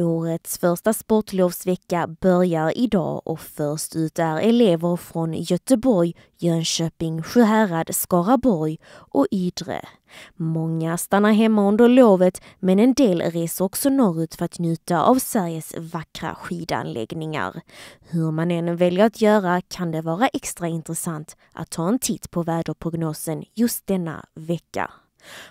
Årets första sportlovsvecka börjar idag och först ut är elever från Göteborg, Jönköping, Sjuhärad, Skaraborg och Ydre. Många stannar hemma under lovet men en del reser också norrut för att njuta av Sveriges vackra skidanläggningar. Hur man än väljer att göra kan det vara extra intressant att ta en titt på väderprognosen just denna vecka.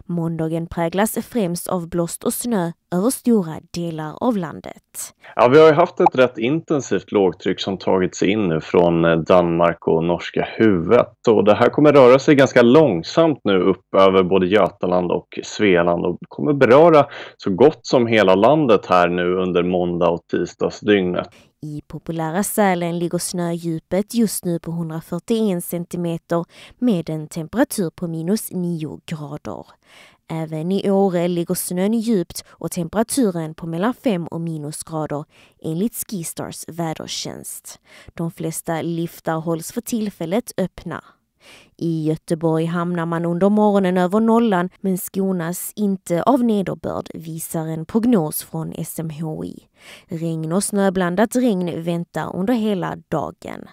Måndagen präglas främst av blåst och snö över stora delar av landet. Ja, vi har haft ett rätt intensivt lågtryck som tagit sig in nu från eh, Danmark och norska huvudet och det här kommer röra sig ganska långsamt nu upp över både Götaland och Svealand och kommer beröra så gott som hela landet här nu under måndag och tisdagsdygnet. I populära Sälen ligger snödjupet just nu på 141 centimeter med en temperatur på minus 9 grader. Även i Åre ligger snön djupt och temperaturen på mellan 5 och minusgrader enligt Skistars vädertjänst. De flesta liftar hålls för tillfället öppna. I Göteborg hamnar man under morgonen över nollan men skonas inte av nederbörd visar en prognos från SMHI. Regn och snöblandat regn väntar under hela dagen.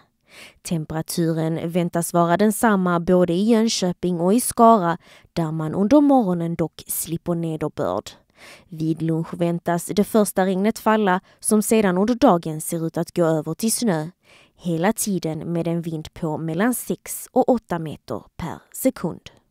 Temperaturen väntas vara densamma både i Jönköping och i Skara där man under morgonen dock slipper nederbörd. Vid lunch väntas det första regnet falla som sedan under dagen ser ut att gå över till snö. Hela tiden med en vind på mellan 6 och 8 meter per sekund.